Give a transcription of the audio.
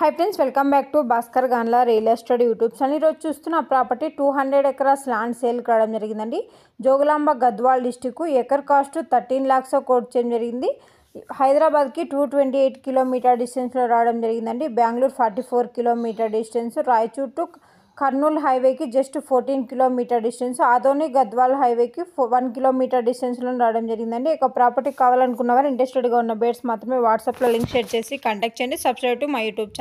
high friends welcome back to Bhaskar గాన్లా real estate YouTube channel ఈరోజు చూస్తున్న property two hundred acres land sale కావడం జరిగిందండి Jogulamba Gadwal district acre cost thirteen lakhs quote చేయడం జరిగింది హైదరాబాద్కి టూ ట్వంటీ ఎయిట్ కిలోమీటర్ డిస్టెన్స్లో రావడం జరిగిందండి Bengaluru forty four kilometre distance Raichur to Kurnool హైవేకి just fourteen kilometre distance Adoni Gadwal హైవేకి వన్ కిలోమీటర్ డిస్టెన్స్లో రావడం జరిగిందండి ఇక ప్రాపర్టీ కావాలనుకున్న వారు ఇంట్రెస్టెడ్గా ఉన్న బేట్స్ మాత్రమే వాట్సాప్లో లింక్ షేర్ చేసి కాంటాక్ట్ చేయండి subscribe to my YouTube channel